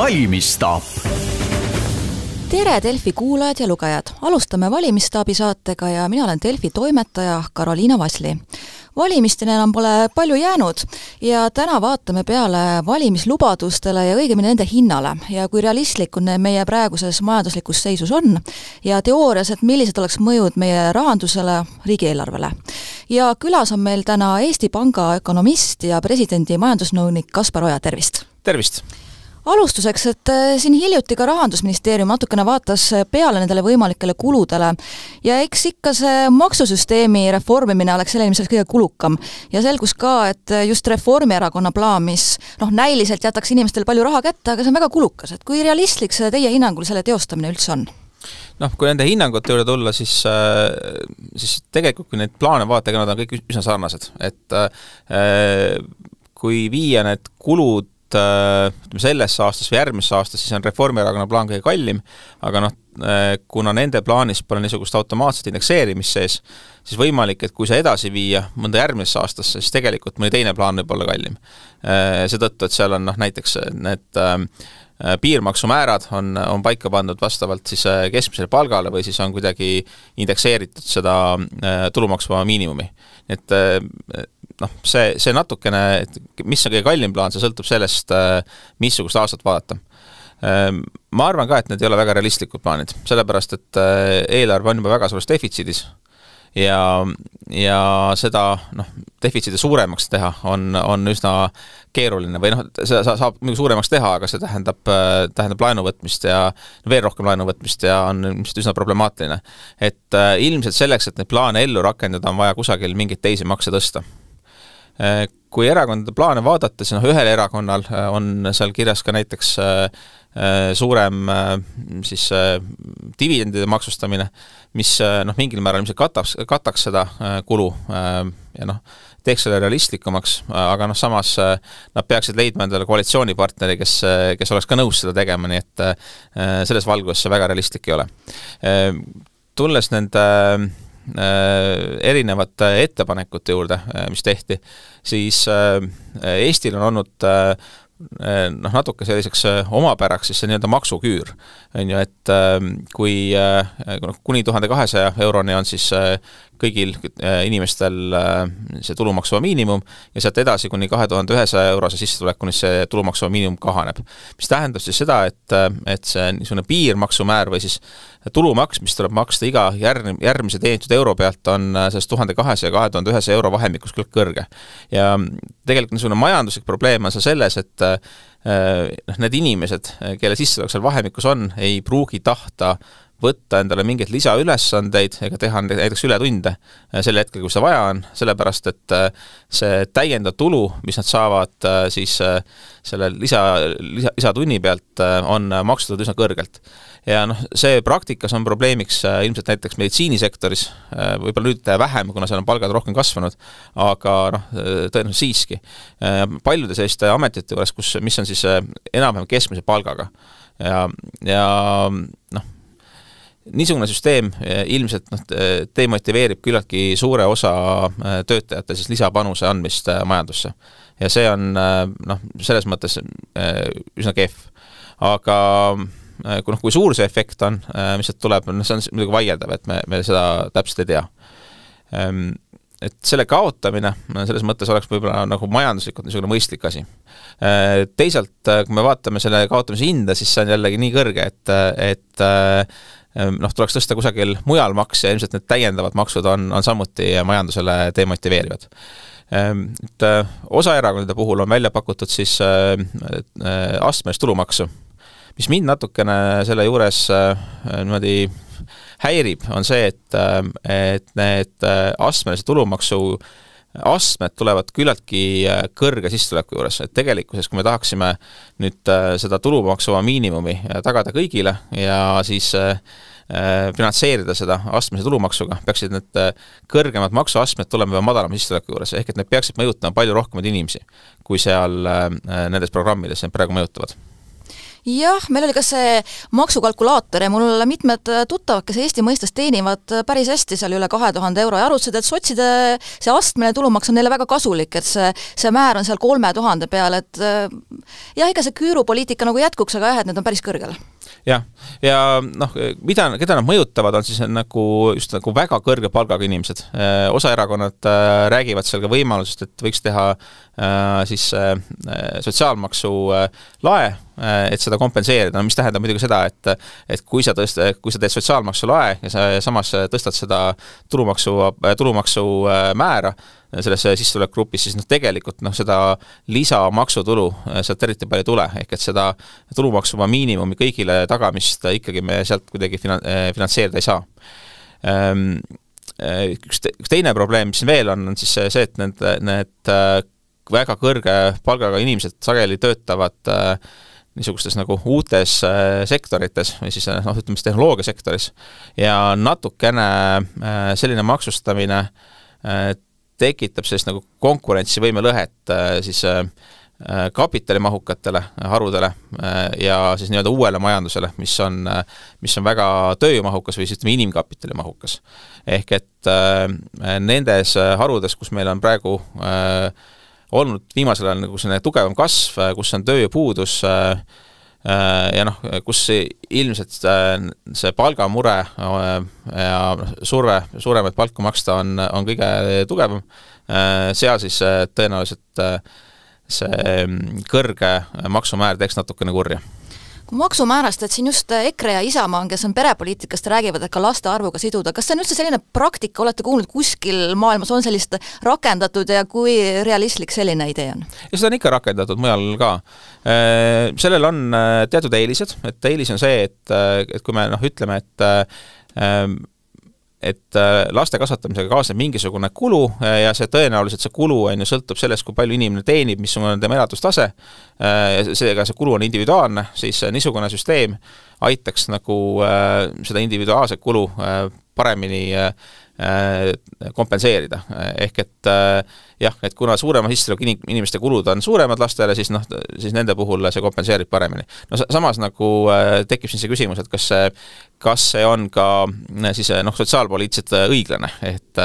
valimisstaap. tere, Delfi kuulajad ja lugejad! alustame Valimisstaabi saatega ja mina olen Delfi toimetaja Karoliina Vasli valimisteni enam pole palju jäänud ja täna vaatame peale valimislubadustele ja õigemini nende hinnale ja kui realistlik on meie praeguses majanduslikus seisus on ja teoorias, et millised oleks mõjud meie rahandusele, riigieelarvele. ja külas on meil täna Eesti Panga ökonomist ja presidendi majandusnõunik Kaspar Oja, tervist! tervist! alustuseks, et eh, siin hiljuti ka Rahandusministeerium natukene vaatas eh, peale nendele võimalikele kuludele ja eks ikka see maksusüsteemi reformimine oleks selleni, mis oleks kõige kulukam. ja selgus ka, et eh, just Reformierakonna plaan, mis noh, näiliselt jätaks inimestele palju raha kätte, aga see on väga kulukas, et kui realistlik see teie hinnangul selle teostamine üldse on? noh, kui nende hinnangute juurde tulla, siis, äh, siis tegelikult kui neid plaane vaadata, ega nad on kõik üsna sarnased, et äh, äh, kui viia need kulud Äh, ütleme sellesse aastasse või järgmisse aastasse, siis on Reformierakonna plaan kõige kallim, aga noh, äh, kuna nende plaanis pole niisugust automaatset indekseerimist sees, siis võimalik, et kui see edasi viia mõnda järgmisesse aastasse, siis tegelikult mõni teine plaan võib olla kallim. Äh, seetõttu, et seal on noh, näiteks need piirmaksumäärad on, on paika pandud vastavalt siis keskmisele palgale või siis on kuidagi indekseeritud seda tulumaksuvaba miinimumi. et noh, see, see natukene, et mis on kõige kallim plaan, see sõltub sellest, äh, missugust aastat vaadata. Äh, ma arvan ka, et need ei ole väga realistlikud plaanid, sellepärast et äh, eelarve on juba väga suures defitsiidis ja, ja seda noh, defitsiidi suuremaks teha on, on üsna keeruline või noh, seda saab muidugi suuremaks teha, aga see tähendab, tähendab laenu võtmist ja veel rohkem laenu võtmist ja on ilmselt üsna problemaatiline. et ilmselt selleks, et neid plaane ellu rakendada, on vaja kusagil mingeid teisi makse tõsta Äh, kui erakondade plaane vaadata, siis noh, ühel erakonnal äh, on seal kirjas ka näiteks äh, suurem siis dividendide maksustamine, mis noh, mingil määral ilmselt kataks, kataks seda kulu ja noh, teeks selle realistlikumaks, aga noh, samas nad peaksid leidma endale koalitsioonipartneri, kes, kes oleks ka nõus seda tegema, nii et selles valguses see väga realistlik ei ole. Tulles nende Äh, erinevate ettepanekute juurde, äh, mis tehti, siis äh, Eestil on olnud noh, natuke selliseks omapäraks siis see nii-öelda maksuküür, on ju, et kui noh, kuni tuhande kahesaja euroni on siis kõigil äh, inimestel äh, see tulumaksuvaba miinimum ja sealt edasi kuni kahe tuhande ühesaja eurose sissetulekuni see tulumaksuvaba miinimum kahaneb. mis tähendab siis seda, et, äh, et see niisugune piirmaksumäär või siis tulumaks, mis tuleb maksta iga järg-, järgmise teenitud euro pealt, on selles tuhande kahesaja, kahe tuhande ühesaja euro vahemikus küll kõrge. ja tegelikult niisugune majanduslik probleem on seal selles, et noh, need inimesed, kelle sissetulek seal vahemikus on, ei pruugi tahta võtta endale mingeid lisaülesandeid ega teha näiteks ületunde äh, sel hetkel, kui seda vaja on, sellepärast et äh, see täiendav tulu, mis nad saavad äh, siis selle lisa, lisa, lisatunni pealt, on maksustatud üsna kõrgelt. ja noh, see praktikas on probleemiks ilmselt näiteks meditsiinisektoris, võib-olla nüüd vähem, kuna seal on palgad rohkem kasvanud, aga noh, tõenäoliselt siiski. paljude selliste ametite juures, kus, mis on siis enam-vähem keskmise palgaga ja, ja noh, niisugune süsteem eh, ilmselt noh, demotiveerib küllaltki suure osa eh, töötajate siis lisapanuse andmist eh, majandusse. ja see on noh, selles mõttes üsna kehv. aga kui noh, kui suur see efekt on, mis sealt tuleb, noh, see on muidugi vaieldav, et me, me seda täpselt ei tea. Ehm, et selle kaotamine selles mõttes oleks võib-olla nagu majanduslikult niisugune mõistlik asi. Teisalt, kui me vaatame selle kaotamise hinda, siis see on jällegi nii kõrge, et, et Ehm, noh, tuleks tõsta kusagil mujal makse ja ilmselt need täiendavad maksud on, on samuti majandusele demotiveerivad. Ehm, et äh, osa erakondade puhul on välja pakutud siis äh, äh, astmelist tulumaksu, mis mind natukene selle juures niimoodi häirib, on see, et, et need astmelise tulumaksu äh, astmed tulevad küllaltki äh, kõrge sissetuleku juures, et tegelikkuses, kui me tahaksime nüüd äh, seda tulumaksuvaba miinimumi äh, tagada kõigile ja siis finantseerida seda astmelise tulumaksuga, peaksid need kõrgemad maksuastmed tulema juba madalama sissetuleku juures, ehk et need peaksid mõjutama palju rohkemaid inimesi, kui seal nendes programmides need praegu mõjutavad jah, meil oli ka see maksukalkulaator ja mul mitmed äh, tuttavad, kes Eesti mõistes teenivad äh, päris hästi seal üle kahe tuhande euro ja arutasid, et sotside äh, see astmeline tulumaks on neile väga kasulik, et see, see määr on seal kolme tuhande peal, et jah, ega see küürupoliitika nagu jätkuks, aga jah, et need on päris kõrgel jah, ja, ja noh, mida, keda nad mõjutavad, on siis nagu just nagu väga kõrge palgaga inimesed. Äh, osa erakonnad äh, räägivad seal ka võimalusest, et võiks teha äh, siis sotsiaalmaksu lae, et seda kompenseerida, no mis tähendab muidugi seda, et et kui sa tõst-, kui sa teed sotsiaalmaksu lae ja sa samas tõstad seda tulumaksu, tulumaksu määra, sellesse sissetulekgrupis, siis noh, tegelikult noh, seda lisamaksutulu eh, sealt eriti palju ei tule, ehk et seda tulumaksuvaba miinimumi kõigile tagamist eh, ikkagi me sealt kuidagi finan-, eh, finantseerida ei saa ehm, üks te-, üks teine probleem, mis siin veel on, on siis see, et need, need väga kõrge palgaga inimesed sageli töötavad äh, niisugustes nagu uutes sektorites või siis noh, ütleme siis tehnoloogiasektoris ja natukene selline maksustamine tekitab sellist nagu konkurentsivõime lõhet äh, siis äh, äh, kapitalimahukatele harudele ja siis nii-öelda uuele majandusele, mis on, mis on väga tööjõumahukas või siis ütleme, inimkapitalimahukas. ehk et nendes harudes, kus meil on praegu olnud viimasel ajal nagu selline tugevam kasv, kus on tööjõupuudus äh,, Äh, ja noh, kus ilmselt äh, see palgamure äh, ja surve suuremaid palku maksta on, on kõige tugevam, seal siis tõenäoliselt see mm, kõrge maksumäär teeks natukene kurja kui maksumäärast, et siin just äh, EKRE ja Isamaa on, kes on perepoliitikast, räägivad, et ka laste arvuga siduda, kas see on üldse selline praktika, olete kuulnud kuskil maailmas, on sellist rakendatud ja kui realistlik selline idee on? ja seda on ikka rakendatud mujal ka. Äh, sellel on äh, teatud eelised, et eelis on see, et, et kui me noh, ütleme, et et äh, laste kasvatamisega kaasneb mingisugune kulu äh, ja see tõenäoliselt, see kulu on ju, sõltub sellest, kui palju inimene teenib, missugune on tema elatustase, äh, seega see kulu on individuaalne, siis niisugune süsteem aitaks nagu seda individuaalset kulu paremini Äh, kompenseerida, ehk et äh, jah, et kuna suurema sissetulekuga inimeste kulud on suuremad lastele, siis noh, siis nende puhul see kompenseerib paremini. no samas nagu äh, tekib siin see küsimus, et kas see, kas see on ka siis noh, sotsiaalpoliitiliselt õiglane, et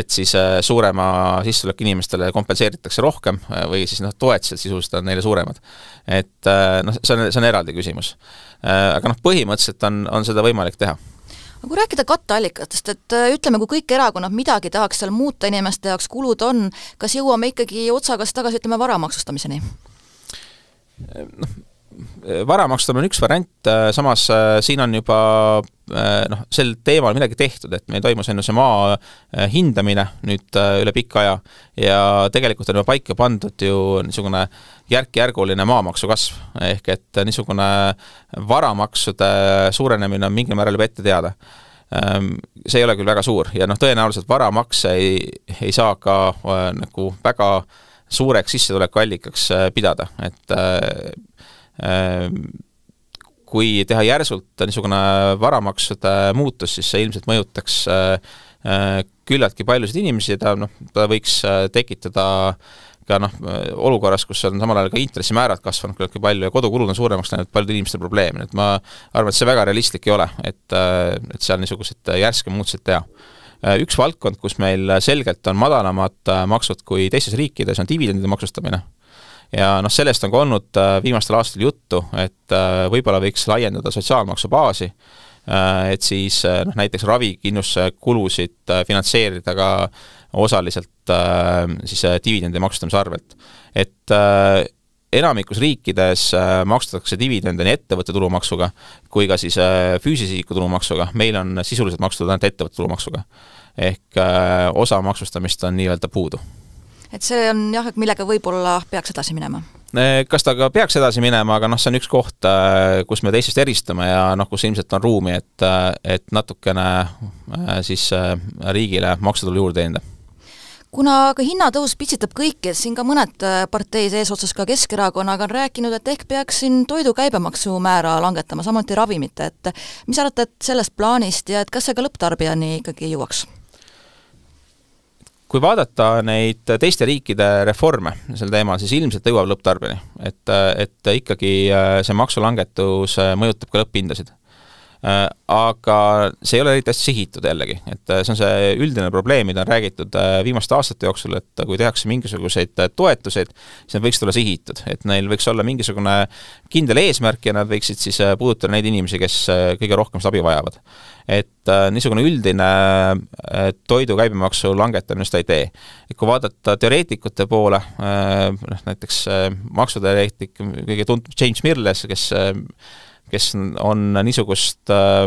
et siis suurema sissetuleku inimestele kompenseeritakse rohkem või siis noh, toetused sisuliselt on neile suuremad. et noh, see on, see on eraldi küsimus. aga noh, põhimõtteliselt on, on seda võimalik teha aga kui rääkida katteallikatest, et äh, ütleme, kui kõik erakonnad midagi tahaks seal muuta inimeste jaoks, kulud on, kas jõuame ikkagi otsaga siis tagasi, ütleme, vara maksustamiseni? noh, vara maksustamine on üks variant, äh, samas äh, siin on juba äh, noh, sel teemal midagi tehtud, et meil toimus enne see maa hindamine nüüd üle pika aja ja tegelikult on juba paika pandud ju niisugune järk-järguline maamaksu kasv, ehk et niisugune varamaksude suurenemine on mingil määral juba ette teada ähm, see ei ole küll väga suur ja noh, tõenäoliselt varamakse ei, ei saa ka äh, nagu väga suureks sissetulekuallikaks äh, pidada, et äh, Ehm, kui teha järsult niisugune varamaksude muutus, siis see ilmselt mõjutaks äh, äh, küllaltki paljusid inimesi ja ta noh, ta võiks äh, tekitada ka noh, olukorras, kus on samal ajal ka intressimäärad kasvanud küllaltki palju ja kodukulud on suuremaks läinud, paljudel inimestel probleem, nii et ma arvan, et see väga realistlik ei ole, et, et seal niisuguseid järske muutuseid teha. üks valdkond, kus meil selgelt on madalamad maksud kui teistes riikides, on dividendide maksustamine ja noh, sellest on ka olnud äh, viimastel aastatel juttu, et äh, võib-olla võiks laiendada sotsiaalmaksu baasi, äh, et siis noh, näiteks ravikindlustuse kulusid finantseerida ka osaliselt siis dividendi maksustamise arvelt. et enamikus riikides maksustatakse dividende nii ettevõtte tulumaksuga kui ka siis füüsilise isiku tulumaksuga, meil on sisuliselt maksustatud ainult ettevõtte tulumaksuga. ehk osa maksustamist on nii-öelda puudu et see on jah, et millega võib-olla peaks edasi minema kas ta ka peaks edasi minema, aga noh, see on üks koht, äh, kus me teistest eristume ja noh, kus ilmselt on ruumi, et, äh, et natukene äh, siis riigile maksutulu juurde teenida kuna ka hinnatõus pitsitab kõiki, siin ka mõned parteid eesotsas ka Keskerakonnaga on rääkinud, et ehk peaks siin toidu käibemaksu määra langetama, samuti ravimite, et mis arvate, et sellest plaanist ja et kas see ka lõpptarbijani ikkagi jõuaks? kui vaadata neid teiste riikide reforme sel teemal, siis ilmselt ta jõuab lõpptarbijani. et, et ikkagi äh, see maksulangetus äh, mõjutab ka lõpphindasid Äh, aga see ei ole eriti hästi sihitud jällegi, et äh, see on see üldine probleem, mida on räägitud äh, viimaste aastate jooksul, et kui tehakse mingisuguseid toetuseid, siis need võiks olla sihitud, et neil võiks olla mingisugune kindel eesmärk ja nad võiksid siis puudutada neid inimesi, kes kõige rohkem seda abi vajavad. et niisugune üldine toidu käibemaksu langetamine seda ei tee. et kui vaadata teoreetikute poole, noh näiteks maksuteoreetik, kõige tuntum James Mirrles, kes kes on niisugust äh,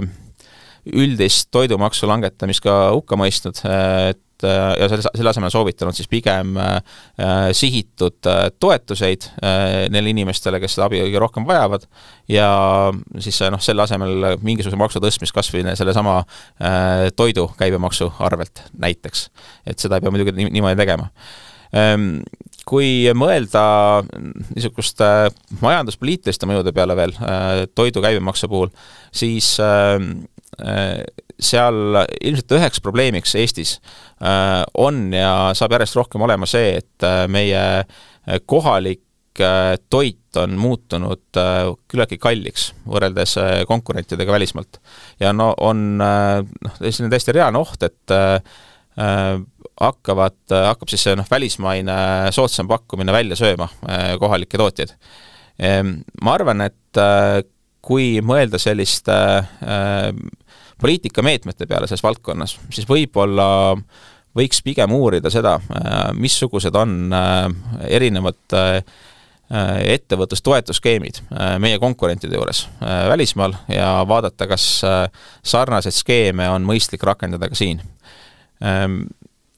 üldist toidumaksu langetamist ka hukka mõistnud, äh, et äh, ja selle, selle asemel soovitanud siis pigem sihitud toetuseid neile inimestele, kes seda abi kõige rohkem vajavad, ja siis noh, selle asemel mingisuguse maksu tõstmist kas või sellesama toidu käibemaksu arvelt näiteks. et seda ei pea muidugi niimoodi tegema ehm, kui mõelda niisuguste majanduspoliitiliste mõjude peale veel äh, toidu käibemaksu puhul, siis äh, äh, seal ilmselt üheks probleemiks Eestis on ja saab järjest rohkem olema see, et meie kohalik toit on muutunud küllaltki kalliks võrreldes konkurentidega välismaalt. ja no on noh, selline täiesti reaalne oht, et hakkavad, äh, hakkab siis see noh, välismaine äh, soodsam pakkumine välja sööma äh, kohalikke tootjaid. Ehm, ma arvan, et kui mõelda selliste poliitikameetmete peale selles valdkonnas, siis võib-olla võiks pigem uurida seda, missugused on erinevad ettevõtlustoetusskeemid meie konkurentide juures välismaal ja vaadata, kas sarnaseid skeeme on mõistlik rakendada ka siin ehm,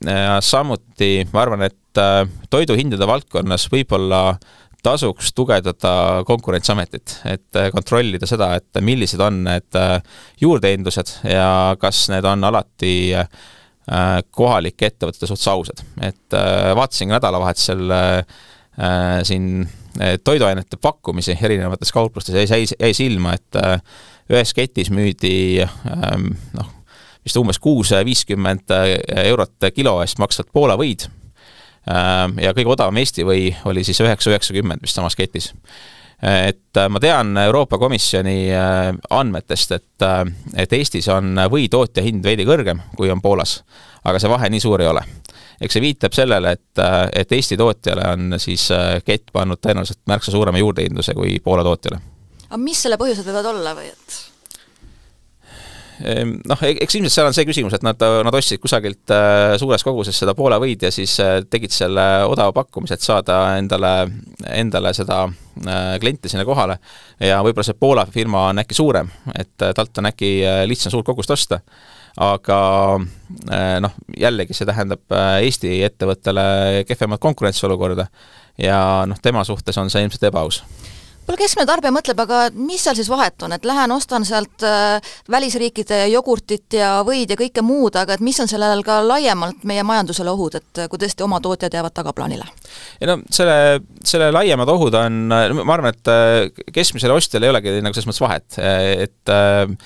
Äh, samuti ma arvan, et äh, toiduhindade valdkonnas võib-olla tasuks tugevdada Konkurentsiametit, et äh, kontrollida seda, et millised on need juurdehindlused ja kas need on alati kohalike ettevõtete suhtes ausad. et vaatasin ka nädalavahetusel siin toiduainete pakkumisi erinevates kauplustes ja jäi, jäi silma, et ühes ketis müüdi noh, vist umbes kuus viiskümmend äh, eurot kilo eest maksvad Poola võid ähm, ja kõige odavam Eesti või oli siis üheksa üheksakümmend vist samas ketis. et äh, ma tean Euroopa Komisjoni äh, andmetest, et, et Eestis on võitootja hind veidi kõrgem, kui on Poolas, aga see vahe nii suur ei ole. eks see viitab sellele, et, et Eesti tootjale on siis kett pannud tõenäoliselt märksa suurema juurdehindluse kui Poola tootjale. aga mis selle põhjused võivad olla või et? Ehm, noh, e-, eks ilmselt seal on see küsimus, et nad, nad ostsid kusagilt äh, suures koguses seda Poola võid ja siis äh, tegid selle odava pakkumise, et saada endale, endale seda äh, klienti sinna kohale. ja võib-olla see Poola firma on äkki suurem, et talt on äkki lihtsam suurt kogust osta aga noh, jällegi see tähendab Eesti ettevõttele kehvemat konkurentsiolukorda ja noh, tema suhtes on see ilmselt ebaaus kuule, keskmine tarbija mõtleb, aga mis seal siis vahet on, et lähen ostan sealt äh, välisriikide jogurtit ja võid ja kõike muud, aga et mis on sellel ka laiemalt meie majandusele ohud, et kui tõesti oma tootjad jäävad tagaplaanile? ei no selle, selle laiemad ohud on, ma arvan, et äh, keskmisel ostjal ei olegi nagu selles mõttes vahet, äh, et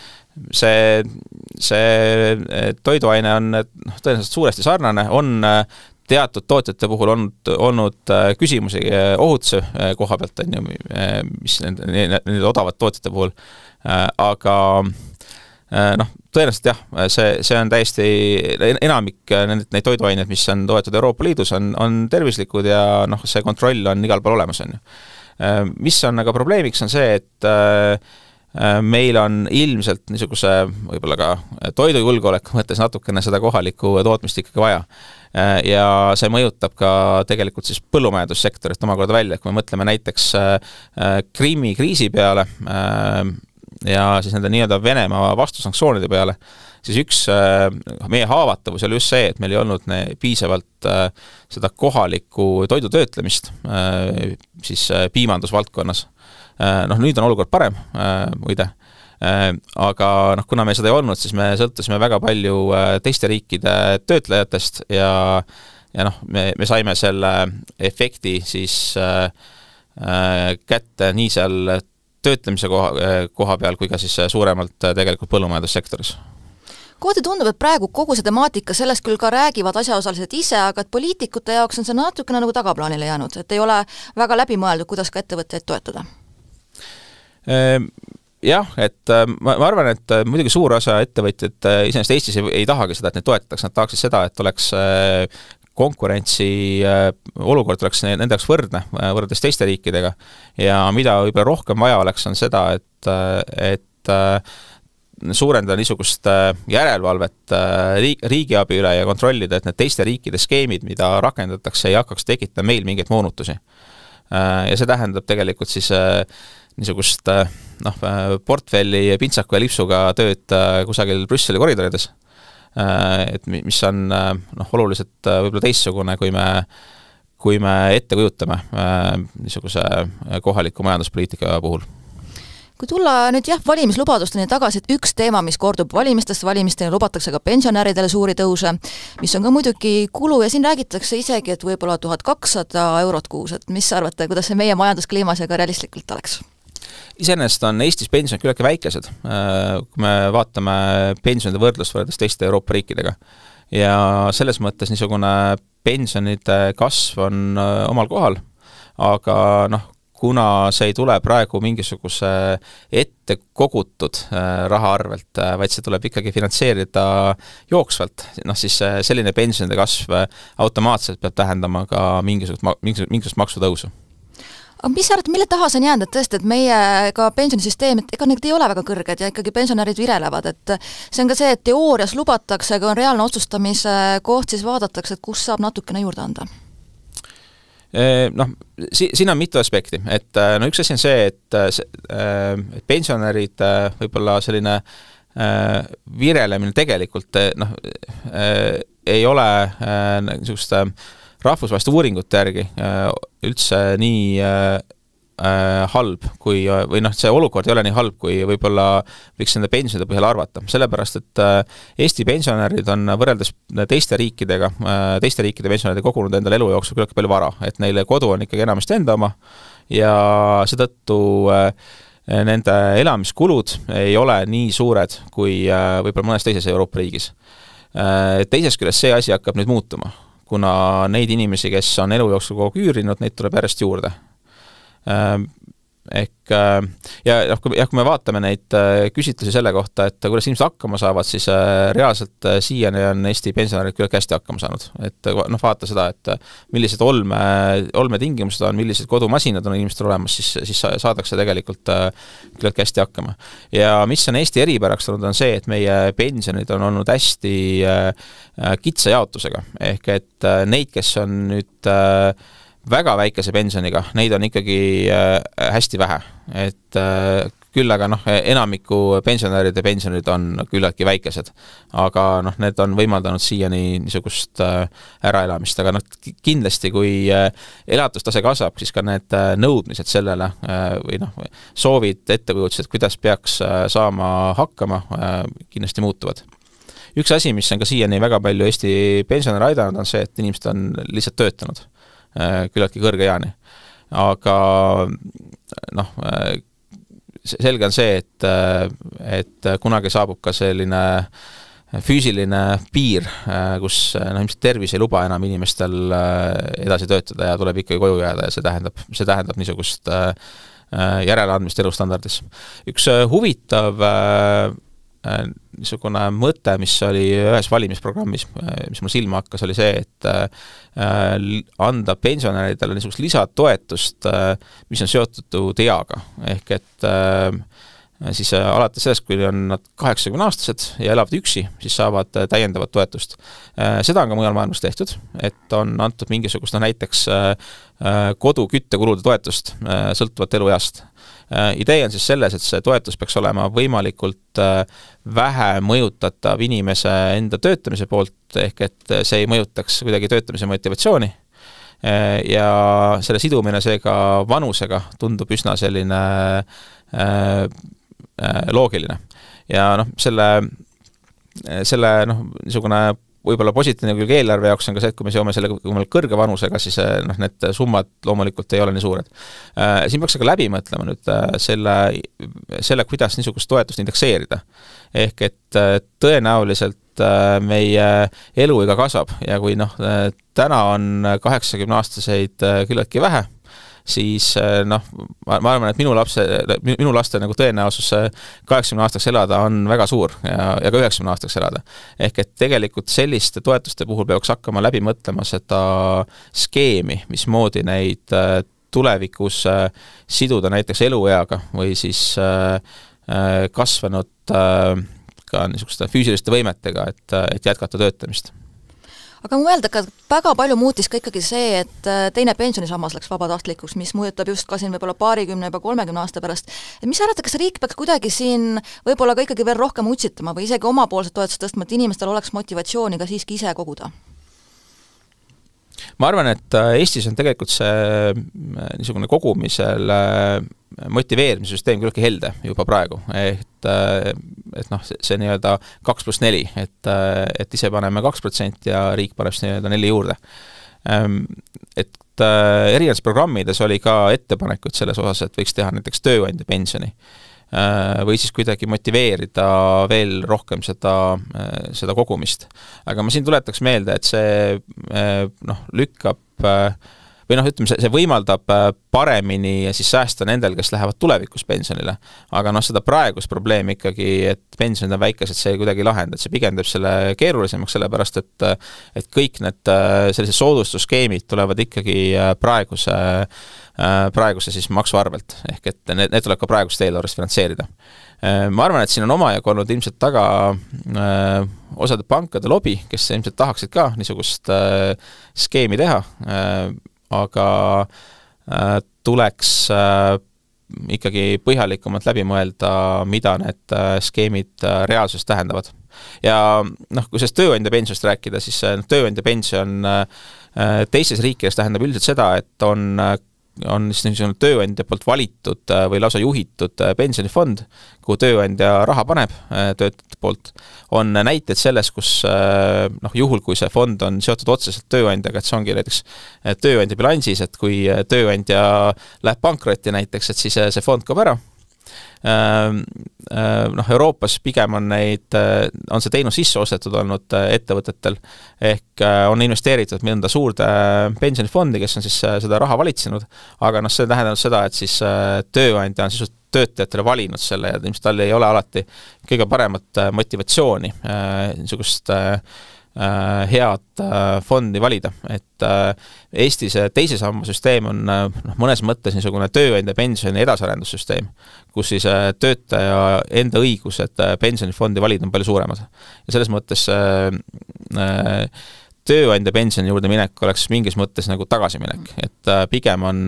see, see toiduaine on noh, tõenäoliselt suuresti sarnane, on teatud tootjate puhul olnud, olnud äh, küsimusi äh, ohutuse äh, koha pealt, on ju, mis nende, nende odavate tootjate puhul, aga noh, tõenäoliselt jah, see, see on täiesti, enamik nendest, neid toiduaineid, mis on toetud Euroopa Liidus, on, on tervislikud ja noh, see kontroll on igal pool olemas, on ju. mis on aga probleemiks, on see, et meil on ilmselt niisuguse võib-olla ka toidujulgeoleku mõttes natukene seda kohalikku tootmist ikkagi vaja Äh, ja see mõjutab ka tegelikult siis põllumajandussektorit omakorda välja, et kui me mõtleme näiteks äh, äh, Krimmi kriisi peale ja siis nende nii-öelda Venemaa vastusanktsioonide peale, siis üks meie haavatavus oli just see, et meil ei olnud piisavalt seda kohalikku toidutöötlemist siis piimandusvaldkonnas. noh, nüüd on olukord parem, muide Äh, aga noh, kuna meil seda ei olnud, siis me sõltusime väga palju äh, teiste riikide töötlejatest ja ja noh, me, me saime selle efekti siis äh, äh kätte nii seal töötlemise koha, koha peal kui ka siis suuremalt tegelikult põllumajandussektoris kohati tundub, et praegu kogu see temaatika, sellest küll ka räägivad asjaosalised ise, aga et poliitikute jaoks on see natukene nagu tagaplaanile jäänud, et ei ole väga läbimõeldud, kuidas ka ettevõtteid toetada? jah, et äh, ma, ma arvan, et äh, muidugi suur osa ettevõtjaid äh, iseenesest Eestis ei, ei tahagi seda, et neid toetatakse, nad tahaksid seda, et oleks konkurentsi olukord oleks nende jaoks võrdne võrreldes teiste riikidega ja mida võib-olla rohkem vaja oleks, on seda, et, et suurendada niisugust järelevalvet riik, riigiabi üle ja kontrollida, et need teiste riikide skeemid, mida rakendatakse, ei hakkaks tekitama meil mingeid moonutusi. ja see tähendab tegelikult siis äh, niisugust äh, noh, äh, portfelli pintsaku ja lipsuga tööd äh, kusagil Brüsseli koridorides. et mis on noh, oluliselt võib-olla teistsugune, kui me, kui me ette kujutame niisuguse kohaliku majanduspoliitika puhul kui tulla nüüd jah, valimislubadusteni tagasi, et üks teema, mis kordub valimistest valimisteni, lubatakse ka pensionäridele suuri tõuse, mis on ka muidugi kulu ja siin räägitakse isegi, et võib-olla tuhat kakssada eurot kuus, et mis sa arvad, kuidas see meie majanduskliimas ja ka realistlikult oleks? iseenesest on Eestis pensionid küllaltki väikesed, äh, kui me vaatame pensionide võrdlust võrreldes teiste Euroopa riikidega. ja selles mõttes niisugune pensionide kasv on äh, omal kohal, aga noh, kuna see ei tule praegu mingisuguse ette kogutud äh, raha arvelt, vaid see tuleb ikkagi finantseerida jooksvalt, noh siis selline pensionide kasv automaatselt peab tähendama ka mingisugust, mingisugust, mingisugust maksutõusu aga mis sa arvad, mille taha see on jäänud, et tõesti, et meie ka pensionisüsteem, et ega need ei ole väga kõrged ja ikkagi pensionärid virelevad, et see on ka see, et teoorias lubatakse, aga on reaalne otsustamise koht, siis vaadatakse, et kus saab natukene juurde anda Noh, si-, siin on mitu aspekti, et äh, no üks asi on see, et äh, see, äh, et pensionärid võib-olla selline virelemine tegelikult noh, ei ole niisugust äh, rahvusvaheliste uuringute järgi äh, üldse nii äh, äh, halb, kui, või noh, see olukord ei ole nii halb, kui võib-olla võiks nende pensionide põhjal arvata, sellepärast et Eesti pensionärid on võrreldes teiste riikidega, teiste riikide pensionärid kogunud endale elu jooksul küllaltki palju vara, et neile kodu on ikkagi enamasti enda oma ja seetõttu nende elamiskulud ei ole nii suured kui võib-olla mõnes teises Euroopa riigis. Teisest küljest see asi hakkab nüüd muutuma kuna neid inimesi, kes on elu jooksul kogu aeg üürinud, neid tuleb järjest juurde äh, ehk äh, ja noh, kui jah, kui me vaatame neid äh, küsitlusi selle kohta, et kuidas inimesed hakkama saavad, siis äh, reaalselt siiani on Eesti pensionärid küllaltki hästi hakkama saanud. et noh, vaata seda, et millised olme, olmetingimused on, millised kodumasinad on inimestel olemas, siis, siis saadakse tegelikult küllaltki hästi hakkama. ja mis on Eesti eripäraks olnud, on see, et meie pensionid on olnud hästi kitsa jaotusega, ehk et neid, kes on nüüd äh, väga väikese pensioniga, neid on ikkagi äh, hästi vähe, et äh, küll aga noh, enamiku pensionäride pensionid on küllaltki väikesed. aga noh, need on võimaldanud siiani niisugust äh, äraelamist, aga noh, kindlasti kui elatustase kasvab, siis ka need nõudmised sellele või noh, soovid, ettekujutused, kuidas peaks saama hakkama, kindlasti muutuvad üks asi, mis on ka siiani väga palju Eesti pensionäre aidanud, on see, et inimesed on lihtsalt töötanud. Äh, küllaltki kõrge eani. aga noh, äh, selge on see, et, äh, et kunagi saabub ka selline füüsiline piir, kus noh, ilmselt tervis ei luba enam inimestel edasi töötada ja tuleb ikkagi koju jääda ja see tähendab, see tähendab niisugust järeleandmist elustandardis. üks huvitav niisugune mõte, mis oli ühes valimisprogrammis, mis mul silma hakkas, oli see, et äh, anda pensionäridele niisugust lisatoetust, äh, mis on seotud eaga, ehk et äh, siis alates sellest, kui on nad kaheksakümneaastased ja elavad üksi, siis saavad täiendavat toetust. seda on ka mujal maailmas tehtud, et on antud mingisugust, noh näiteks koduküttekulude toetust, sõltuvalt elueast Äh, idee on siis selles, et see toetus peaks olema võimalikult äh, vähe mõjutatav inimese enda töötamise poolt, ehk et see ei mõjutaks kuidagi töötamise motivatsiooni äh, ja selle sidumine seega vanusega tundub üsna selline äh, loogiline. ja noh, selle, selle noh, niisugune võib-olla positiivne külg eelarve jaoks on ka see, et kui me seome selle võimalikult kõrge vanusega, siis eh, noh, need summad loomulikult ei ole nii suured. Eh, siin peaks aga läbi mõtlema nüüd eh, selle, selle, kuidas niisugust toetust indekseerida. ehk et tõenäoliselt meie eluiga kasvab ja kui noh, täna on kaheksakümneaastaseid küllaltki vähe siis eh, noh, ma, ma arvan, et minu lapse, minu laste nagu tõenäosus eh, kaheksakümne aastaks elada on väga suur ja, ja ka üheksakümne aastaks elada. ehk et tegelikult selliste toetuste puhul peaks hakkama läbi mõtlema seda skeemi, mismoodi neid eh, tulevikus siduda näiteks elueaga või siis kasvanud ka niisuguste füüsiliste võimetega, et, et jätkata töötamist aga mu öelda, ka väga palju muutis ka ikkagi see, et äh, teine pensionisammas läks vabatahtlikuks, mis mõjutab just ka siin võib-olla paarikümne, juba kolmekümne aasta pärast. et mis sa arvad, kas riik peaks kuidagi siin võib-olla ka ikkagi veel rohkem utsitama või isegi omapoolset toetust tõstma, et inimestel oleks motivatsiooni ka siiski ise koguda? ma arvan, et äh, Eestis on tegelikult see äh, niisugune kogumisel äh, motiveerimise süsteem küllaltki helde juba praegu, et et noh, see, see nii-öelda kaks pluss neli, et, et ise paneme kaks protsenti ja riik paneb siis nii-öelda neli juurde. Ähm, et erinevates programmides oli ka ettepanekuid selles osas, et võiks teha näiteks tööandja pensioni Äh, või siis kuidagi motiveerida veel rohkem seda, äh, seda kogumist. aga ma siin tuletaks meelde, et see äh, noh, lükkab äh, või noh, ütleme, see, see võimaldab äh, paremini siis säästa nendel, kes lähevad tulevikus pensionile. aga noh, seda praegust probleemi ikkagi, et pensionid on väikesed, see ei kuidagi ei lahenda, et see pigem teeb selle keerulisemaks, sellepärast et äh, et kõik need äh, sellised soodustusskeemid tulevad ikkagi praeguse, praeguse siis maksu arvelt, ehk et need, need tuleb ka praegust eelarvest finantseerida ma arvan, et siin on omajagu olnud ilmselt taga öö, osade pankade lobi, kes ilmselt tahaksid ka niisugust öö, skeemi teha, aga äh, tuleks äh, ikkagi põhjalikumalt läbi mõelda, mida need äh, skeemid reaalsuses tähendavad. ja noh, kui sellest tööandja pensionist rääkida, siis noh, tööandja pension teistes riikides tähendab üldiselt seda, et on on siis niisugune tööandja poolt valitud äh, või lausa juhitud äh, pensionifond, kuhu tööandja raha paneb äh, töötajate poolt, on näiteid selles, kus noh, juhul kui see fond on seotud otseselt tööandjaga, et see ongi näiteks tööandja bilansis, et kui tööandja läheb pankrotti näiteks, et siis see fond kaob ära Ehm, ehm, noh, Euroopas pigem on neid, eh, on see teenus sisse ostetud olnud eh, ettevõtetel, ehk eh, on investeeritud mõnda suurde pensionifondi, kes on siis seda raha valitsenud, aga noh, see on tähendanud seda, et siis tööandja on sisuliselt töötajatele valinud selle ja ilmselt tal ei ole alati kõige paremat motivatsiooni niisugust äh, Äh, head äh, fondi valida, et äh, Eesti see teise samba süsteem on noh, mõnes mõttes niisugune tööandja pensioni edasiarendussüsteem, kus siis töötaja enda õigused pensionifondi valida on palju suuremad. ja selles mõttes tööandja pensioni juurde minek oleks mingis mõttes nagu tagasiminek, et pigem on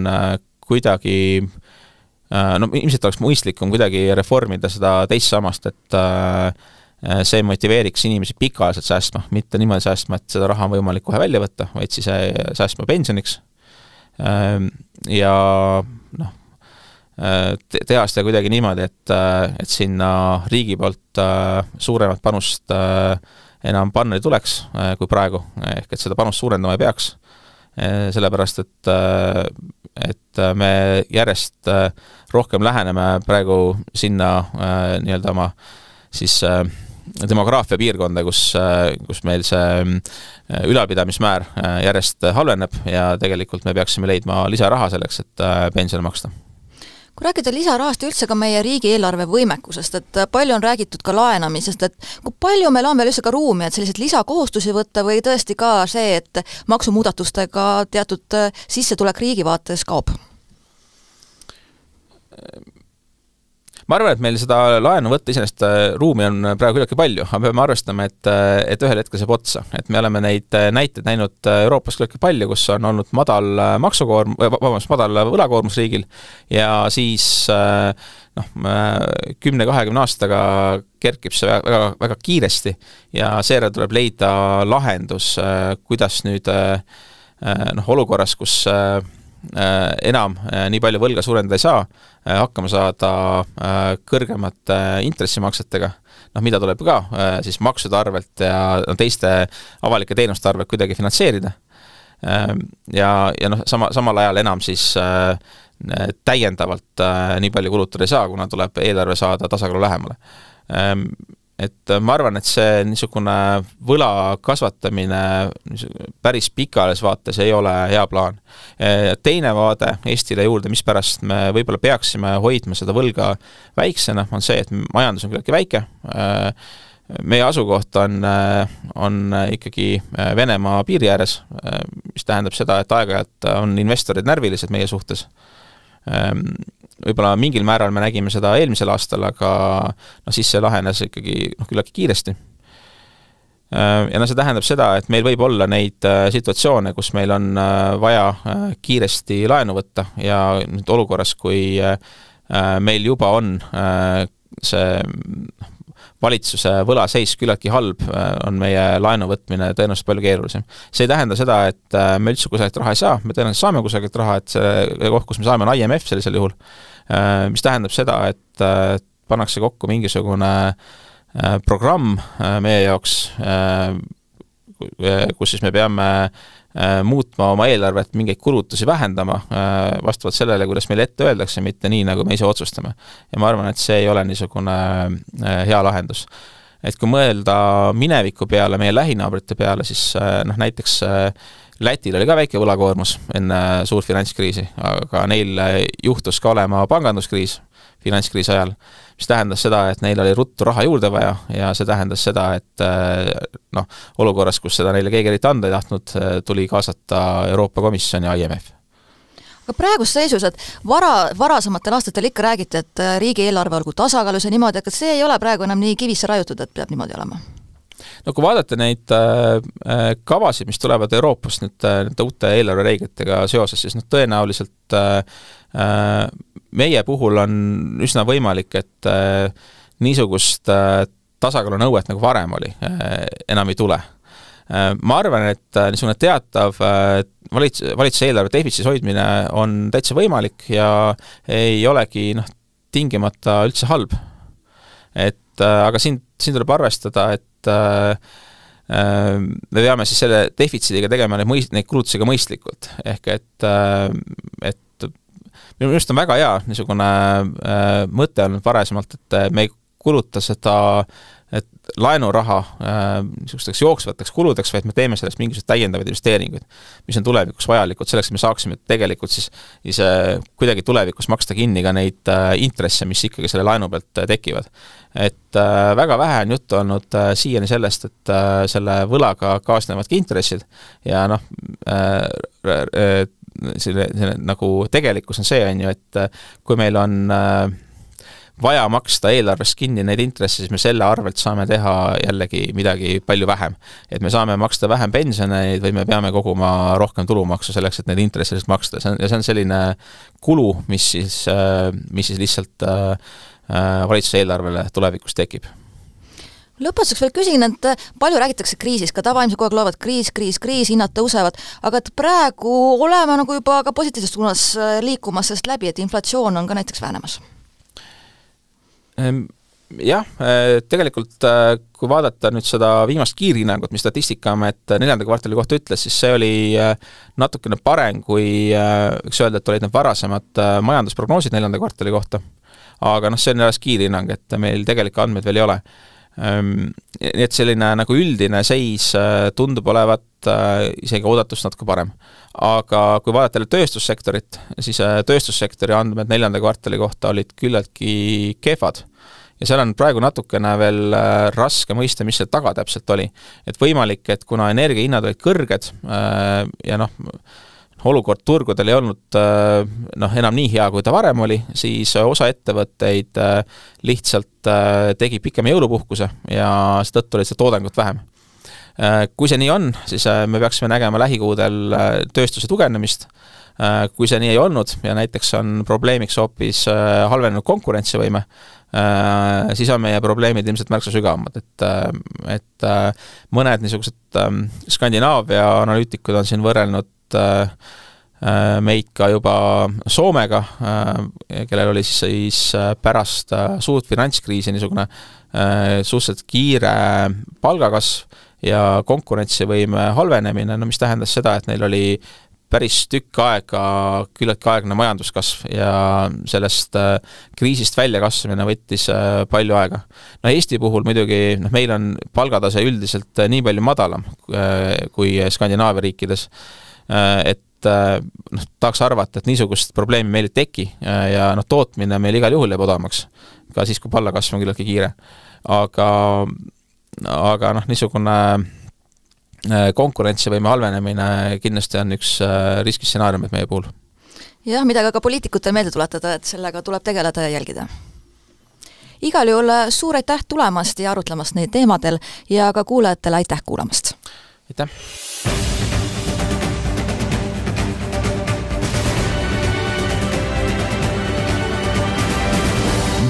kuidagi no ilmselt oleks mõistlikum kuidagi reformida seda teist sammast, et äh, Äh, see motiveeriks inimesi pikaajaliselt säästma, mitte niimoodi säästma, et seda raha on võimalik kohe välja võtta, vaid siis äh, säästma pensioniks. Ähm, ja noh, äh, teha seda kuidagi niimoodi, et, et sinna riigi poolt suuremat panust enam panna ei tuleks kui praegu, ehk et seda panust suurendama ei peaks. sellepärast, et, et me järjest rohkem läheneme praegu sinna nii-öelda oma siis äh, demograafia piirkonda, kus, äh, kus meil see äh, ülalpidamismäär äh, järjest halveneb ja tegelikult me peaksime leidma lisaraha selleks, et pensione maksta kui rääkida lisarahast ja üldse ka meie riigieelarve võimekusest, et palju on räägitud ka laenamisest, et kui palju meil on veel üldse ka ruumi, et selliseid lisakohustusi võtta või tõesti ka see, et maksumuudatustega teatud sissetulek riigi vaates kaob? ma arvan, et meil seda laenu võtta iseenesest äh, ruumi on äh, praegu küllaltki palju, aga peame arvestama, et, äh, et ühel hetkel saab otsa. et me oleme neid näiteid näinud Euroopas küllaltki palju, kus on olnud madal maksukoorm-, vabandust, madal võlakoormus riigil ja siis noh, kümne-kahekümne aastaga kerkib see väga, väga, väga kiiresti ja seejärel tuleb leida lahendus, kuidas nüüd noh, olukorras, kus Äh, enam äh, nii palju võlga suurendada ei saa, äh, hakkama saada kõrgemate intressimaksetega, noh, mida tuleb ka siis maksude arvelt ja teiste avalike teenuste arvelt kuidagi finantseerida. ja, ja noh, sama, samal ajal enam siis täiendavalt nii palju kulutada ei saa, kuna tuleb eelarve saada tasakaalu lähemale et äh, ma arvan, et see niisugune võla kasvatamine päris pikaajalises vaates ei ole hea plaan. Teine vaade Eestile juurde, mispärast me võib-olla peaksime hoidma seda võlga väiksena, on see, et majandus on küllaltki väike, äh, meie asukoht on, äh, on ikkagi Venemaa piiri ääres, mis tähendab seda, et aeg-ajalt on investorid närvilised meie suhtes ehm, võib-olla mingil määral me nägime seda eelmisel aastal, aga noh, siis see lahenes ikkagi noh, küllaltki kiiresti. Äh, ja noh, see tähendab seda, et meil võib olla neid äh, situatsioone, kus meil on äh, vaja kiiresti laenu võtta ja nüüd olukorras, kui meil juba on see valitsuse võlaseis küllaltki halb, äh, on meie laenu võtmine tõenäoliselt palju keerulisem. see ei tähenda seda, et äh, me üldse kusagilt raha ei saa, me tõenäoliselt saame kusagilt raha, et see koht, kus me saame, on IMF sellisel juhul, äh, mis tähendab seda, et pannakse kokku mingisugune programm meie jaoks, kus siis me peame Äh, muutma oma eelarvet, mingeid kulutusi vähendama äh, vastavalt sellele, kuidas meile ette öeldakse, mitte nii, nagu me ise otsustame. ja ma arvan, et see ei ole niisugune äh, hea lahendus. et kui mõelda mineviku peale, meie lähinaabrite peale, siis noh, näiteks Lätil oli ka väike võlakoormus enne suurt finantskriisi, aga neil juhtus ka olema panganduskriis finantskriisi ajal, mis tähendas seda, et neil oli ruttu raha juurde vaja ja see tähendas seda, et eh, noh, olukorras, kus seda neile keegi eriti anda ei tahtnud, eh, tuli kaasata Euroopa Komisjon ja IMF aga praeguses seisus, et vara, varasematel aastatel ikka räägiti, et eh, riigieelarve olgu tasakaalus ja niimoodi, aga see ei ole praegu enam nii kivisse raiutud, et peab niimoodi olema? no kui vaadata neid äh, kavasid, mis tulevad Euroopast nüüd äh, nende uute eelarvereeglitega seoses, siis noh, tõenäoliselt äh, Äh, meie puhul on üsna võimalik, et äh, niisugust äh, tasakaalunõuet, nagu varem oli, enam ei tule ma arvan, et niisugune teatav valits-, valitsuse eelarve defitsiis hoidmine on täitsa võimalik ja ei olegi noh, tingimata üldse halb. et aga siin, siin tuleb arvestada, et äh, me peame siis selle defitsiidiga tegema neid mõist-, neid kulutusi ka mõistlikult. ehk et, et minu arust on väga hea niisugune äh, mõte olnud varasemalt, et äh, me ei kuluta seda et laenuraha äh, niisugusteks äh, jooksvateks kuludeks, vaid me teeme sellest mingisuguseid täiendavaid investeeringuid, mis on tulevikus vajalikud selleks, et me saaksime tegelikult siis ise kuidagi tulevikus maksta kinni ka neid äh, intresse, mis ikkagi selle laenu pealt äh, tekivad. et äh, väga vähe on juttu olnud siiani sellest, et selle võlaga kaasnevadki intressid ja noh, selle, selle nagu tegelikkus on see, on ju, et äh, kui meil on äh, vaja maksta eelarvest kinni neid intresse, siis me selle arvelt saame teha jällegi midagi palju vähem. et me saame maksta vähem pensioneid või me peame koguma rohkem tulumaksu selleks, et neid intresse lihtsalt maksta, see on, ja see on selline kulu, mis siis, äh, mis siis lihtsalt valitsuse eelarvele tulevikus tekib lõpetuseks veel küsin, et eh, palju räägitakse kriisist, ka tavainimesed kogu aeg loevad kriis, kriis, kriis, hinnad tõusevad, aga et praegu oleme nagu juba ka positiivses suunas eh, liikumas sellest läbi, et inflatsioon on ka näiteks vähenemas? Ehm, jah, eh, tegelikult kui vaadata nüüd seda viimast kiirhinnangut, mis Statistikaamet neljanda kvartali kohta ütles, siis see oli natukene parem, kui võiks öelda, et olid need varasemad majandusprognoosid neljanda kvartali kohta. aga noh, see on alles kiirhinnang, et meil tegelikke andmeid veel ei ole Ehm, nii et selline nagu üldine seis äh, tundub olevat äh, isegi oodatust natuke parem. aga kui vaadata jälle tööstussektorit, siis äh, tööstussektori andmed neljanda kvartali kohta olid küllaltki kehvad ja seal on praegu natukene veel raske mõista, mis seal taga täpselt oli. et võimalik, et kuna energiahinnad olid kõrged ja noh, olukord turgudel ei olnud äh, noh, enam nii hea, kui ta varem oli, siis äh, osa ettevõtteid äh, lihtsalt tegi pikema jõulupuhkuse ja seetõttu lihtsalt toodangut vähem. Kui see nii on, siis me peaksime nägema lähikuudel tööstuse tugevnemist, kui see nii ei olnud ja näiteks on probleemiks hoopis halvenenud konkurentsivõime, siis on meie probleemid ilmselt märksa sügavamad, et, et mõned niisugused ähm, Skandinaavia analüütikud on siin võrrelnud et äh, äh, meid ka juba Soomega, äh, kellel oli siis pärast suurt finantskriisi niisugune suhteliselt kiire palgakasv ja konkurentsivõime halvenemine, no mis tähendas seda, et neil oli päris tükk aega küllaltki aeglane majanduskasv ja sellest kriisist väljakasvamine võttis palju aega. no Eesti puhul muidugi, noh, meil on palgatase üldiselt nii palju madalam kui Skandinaavia riikides Äh, et äh, noh, tahaks arvata, et niisugust probleemi meil ei teki äh, ja noh, tootmine meil igal juhul jääb odavamaks, ka siis, kui pallakasv on küllaltki kiire. aga, aga noh, niisugune konkurentsivõime halvenemine kindlasti on üks riskistsenaariumid meie puhul. jah, mida ka, ka poliitikutel meelde tuletada, et sellega tuleb tegeleda ja jälgida igal juhul suur aitäh tulemast ja arutlemast neil teemadel ja ka kuulajatele aitäh kuulamast! aitäh!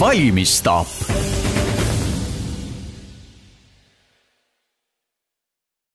valmistab